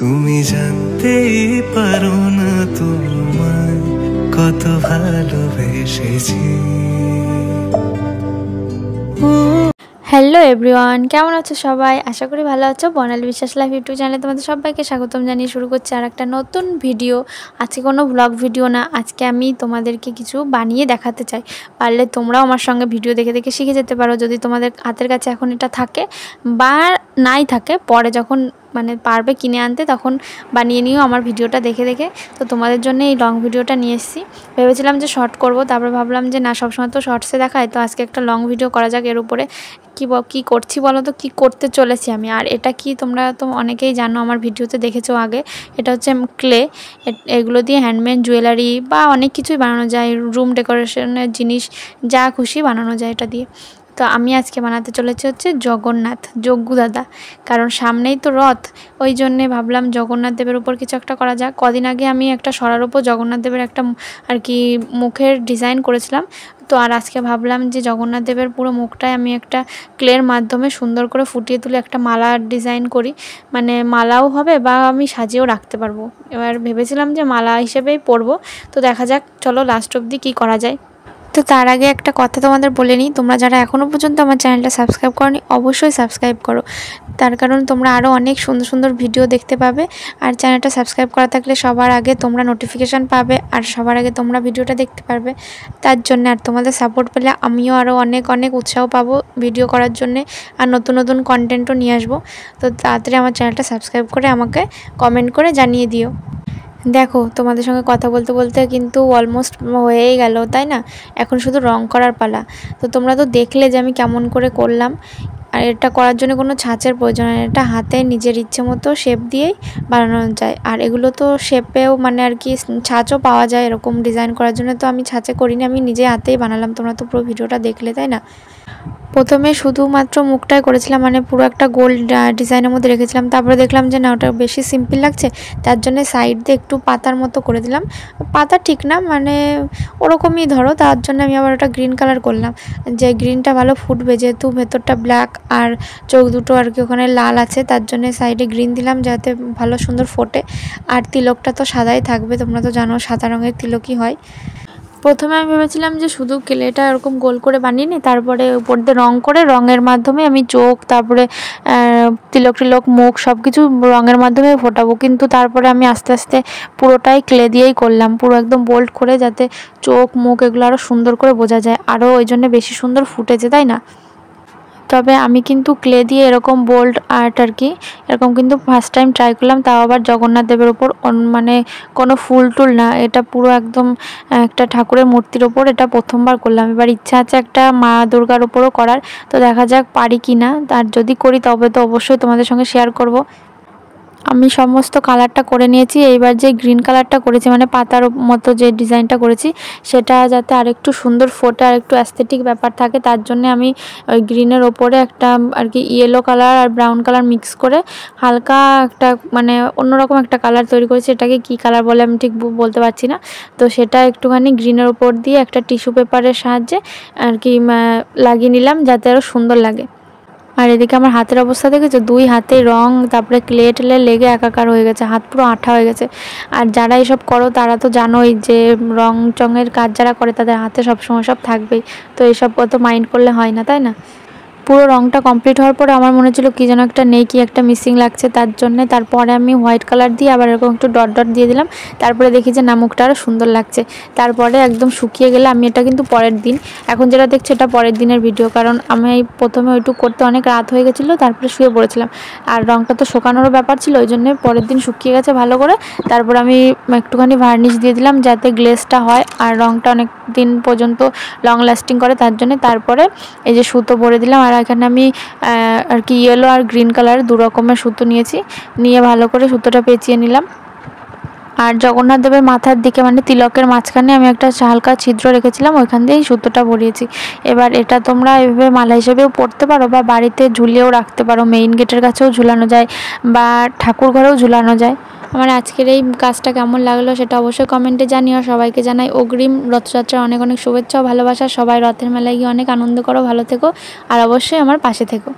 তুমি জানতে পারো না তোমার কত ভালোবেসেছি হ্যালো এভরিওয়ান কেমন আছো সবাই আশা করি ভালো আছো বনাল বিশ্বাস লাইফ ইউটিউব চ্যানেলে তোমাদের সবাইকে স্বাগতম জানিয়ে শুরু করছি আর একটা নতুন ভিডিও আজকে কোনো ব্লগ ভিডিও না আজকে আমি তোমাদেরকে কিছু বানিয়ে দেখাতে চাই পারলে তোমরাও আমার সঙ্গে ভিডিও দেখে দেখে শিখে যেতে পারো যদি তোমাদের হাতের কাছে এখন এটা থাকে বা নাই থাকে পরে যখন মানে পারবে কিনে আনতে তখন বানিয়ে নিও আমার ভিডিওটা দেখে দেখে তো তোমাদের জন্য এই লং ভিডিওটা নিয়ে এসেছি ভেবেছিলাম যে শর্ট করব তারপর ভাবলাম যে না সবসময় তো শর্টসে দেখায় তো আজকে একটা লং ভিডিও করা যাক এর উপরে কী কী করছি বলো তো কী করতে চলেছি আমি আর এটা কি তোমরা তো অনেকেই জানো আমার ভিডিওতে দেখেছো আগে এটা হচ্ছে ক্লে এগুলো দিয়ে হ্যান্ডমেড জুয়েলারি বা অনেক কিছুই বানানো যায় রুম ডেকোরেশনের জিনিস যা খুশি বানানো যায় এটা দিয়ে তো আমি আজকে বানাতে চলেছি হচ্ছে জগন্নাথ যজ্ঞ দাদা কারণ সামনেই তো রথ ওই জন্যে ভাবলাম জগন্নাথ দেবের উপর কিছু একটা করা যাক কদিন আগে আমি একটা সরার উপর জগন্নাথ দেবের একটা আর কি মুখের ডিজাইন করেছিলাম তো আর আজকে ভাবলাম যে জগন্নাথ দেবের পুরো মুখটায় আমি একটা ক্লের মাধ্যমে সুন্দর করে ফুটিয়ে তুলে একটা মালা ডিজাইন করি মানে মালাও হবে বা আমি সাজিয়েও রাখতে পারবো এবার ভেবেছিলাম যে মালা হিসেবেই পরবো তো দেখা যাক চলো লাস্ট অবধি কী করা যায় তো তার আগে একটা কথা তোমাদের বলে নিই তোমরা যারা এখনও পর্যন্ত আমার চ্যানেলটা সাবস্ক্রাইব করনি অবশ্যই সাবস্ক্রাইব করো তার কারণ তোমরা আরও অনেক সুন্দর সুন্দর ভিডিও দেখতে পাবে আর চ্যানেলটা সাবস্ক্রাইব করা থাকলে সবার আগে তোমরা নোটিফিকেশান পাবে আর সবার আগে তোমরা ভিডিওটা দেখতে পারবে তার জন্য আর তোমাদের সাপোর্ট পেলে আমিও আরও অনেক অনেক উৎসাহ পাবো ভিডিও করার জন্যে আর নতুন নতুন কন্টেন্টও নিয়ে আসবো তো তাড়াতাড়ি আমার চ্যানেলটা সাবস্ক্রাইব করে আমাকে কমেন্ট করে জানিয়ে দিও দেখো তোমাদের সঙ্গে কথা বলতে বলতে কিন্তু অলমোস্ট হয়েই গেল তাই না এখন শুধু রং করার পালা তো তোমরা তো দেখলে যে আমি কেমন করে করলাম আর এটা করার জন্য কোনো ছাঁচের প্রয়োজন হয় এটা হাতে নিজের ইচ্ছে মতো শেপ দিয়েই বানানো যায় আর এগুলো তো শেপেও মানে আর কি ছাঁচও পাওয়া যায় এরকম ডিজাইন করার জন্য তো আমি ছাঁচে করিনি আমি নিজে হাতেই বানালাম তোমরা তো পুরো ভিডিওটা দেখলে তাই না প্রথমে শুধুমাত্র মুখটাই করেছিলাম মানে পুরো একটা গোল ডিজাইনের মধ্যে রেখেছিলাম তারপরে দেখলাম যে না ওটা বেশি সিম্পল লাগছে তার জন্য সাইড দিয়ে একটু পাতার মতো করে দিলাম পাতা ঠিক না মানে ওরকমই ধরো তার জন্য আমি আবার ওটা গ্রিন কালার করলাম যে গ্রিনটা ভালো ফুটবে যেহেতু ভেতরটা ব্ল্যাক আর চোখ দুটো আর কি ওখানে লাল আছে তার জন্য সাইডে গ্রিন দিলাম যাতে ভালো সুন্দর ফোটে আর তিলকটা তো সাদাই থাকবে তোমরা তো জানো সাদা রঙের তিলকই হয় প্রথমে আমি ভেবেছিলাম যে শুধু কেলেটা এরকম গোল করে বানিয়ে নিই তারপরে উপর দিয়ে রঙ করে রঙের মাধ্যমে আমি চোখ তারপরে তিলক টিলক মুখ সব কিছু রঙের মাধ্যমে ফোটাবো কিন্তু তারপরে আমি আস্তে আস্তে পুরোটাই ক্লে দিয়েই করলাম পুরো একদম বোল্ড করে যাতে চোখ মুখ এগুলো আরও সুন্দর করে বোঝা যায় আরও ওই জন্য বেশি সুন্দর ফুটেছে তাই না তবে আমি কিন্তু ক্লে দিয়ে এরকম বোল্ড আর্ট আর কি এরকম কিন্তু ফার্স্ট টাইম ট্রাই করলাম তাও আবার জগন্নাথ দেবের ওপর মানে কোনো ফুল টুল না এটা পুরো একদম একটা ঠাকুরের মূর্তির ওপর এটা প্রথমবার করলাম এবার ইচ্ছা আছে একটা মা দুর্গার ওপরও করার তো দেখা যাক পারি কি না আর যদি করি তবে তো অবশ্যই তোমাদের সঙ্গে শেয়ার করব আমি সমস্ত কালারটা করে নিয়েছি এইবার যে গ্রিন কালারটা করেছি মানে পাতার মতো যে ডিজাইনটা করেছি সেটা যাতে আরেকটু সুন্দর ফোটে আর একটু অ্যাস্থেটিক ব্যাপার থাকে তার জন্য আমি ওই গ্রিনের ওপরে একটা আর কি ইয়েলো কালার আর ব্রাউন কালার মিক্স করে হালকা একটা মানে অন্যরকম একটা কালার তৈরি করেছি এটাকে কি কালার বলে আমি ঠিক বলতে পারছি না তো সেটা একটুখানি গ্রিনের ওপর দিয়ে একটা টিস্যু পেপারের সাহায্যে আর কি লাগিয়ে নিলাম যাতে আরও সুন্দর লাগে আর এদিকে আমার হাতের অবস্থা দেখেছে দুই হাতে রং তারপরে ক্লে টেলে লেগে একাকার হয়ে গেছে হাত পুরো আঠা হয়ে গেছে আর যারা এসব করো তারা তো জানোই যে রং চঙের কাজ যারা করে তাদের হাতে সবসময় সব থাকবেই তো এসব কত মাইন্ড করলে হয় না তাই না পুরো রঙটা কমপ্লিট হওয়ার পরে আমার মনে হচ্ছিলো কী যেন একটা নেই কি একটা মিসিং লাগছে তার জন্য তারপরে আমি হোয়াইট কালার দিয়ে আবার এরকম একটু ডট ডট দিয়ে দিলাম তারপরে দেখি যে নামুকটা আরও সুন্দর লাগছে তারপরে একদম শুকিয়ে গেলে আমি এটা কিন্তু পরের দিন এখন যেটা দেখছি এটা পরের দিনের ভিডিও কারণ আমি প্রথমে ওইটু করতে অনেক রাত হয়ে গেছিলো তারপরে শুয়ে পড়েছিলাম আর রঙটা তো শোকানোরও ব্যাপার ছিল ওই জন্যে পরের দিন শুকিয়ে গেছে ভালো করে তারপর আমি একটুখানি ভার্নিশ দিয়ে দিলাম যাতে গ্লেসটা হয় আর রঙটা অনেক দিন পর্যন্ত লং লাস্টিং করে তার জন্য তারপরে এই যে সুতো ভরে দিলাম আর এখানে আমি আর কি ইয়েলো আর গ্রিন কালার দু রকমের সুতো নিয়েছি নিয়ে ভালো করে সুতোটা পেঁচিয়ে নিলাম আর জগন্নাথ দেবের মাথার দিকে মানে তিলকের মাঝখানে আমি একটা হালকা ছিদ্র রেখেছিলাম ওইখান দিয়েই সুতোটা ভরিয়েছি এবার এটা তোমরা এভাবে মালা হিসেবেও পড়তে পারো বা বাড়িতে ঝুলিয়েও রাখতে পারো মেইন গেটের কাছেও ঝুলানো যায় বা ঠাকুর ঘরেও ঝুলানো যায় আমার আজকের এই কাজটা কেমন লাগলো সেটা অবশ্যই কমেন্টে জানিও সবাইকে জানাই অগ্রিম রথযাত্রার অনেক অনেক শুভেচ্ছা ভালোবাসা সবাই রথের মেলায় গিয়ে অনেক আনন্দ করো ভালো থেকো আর অবশ্যই আমার পাশে থেকো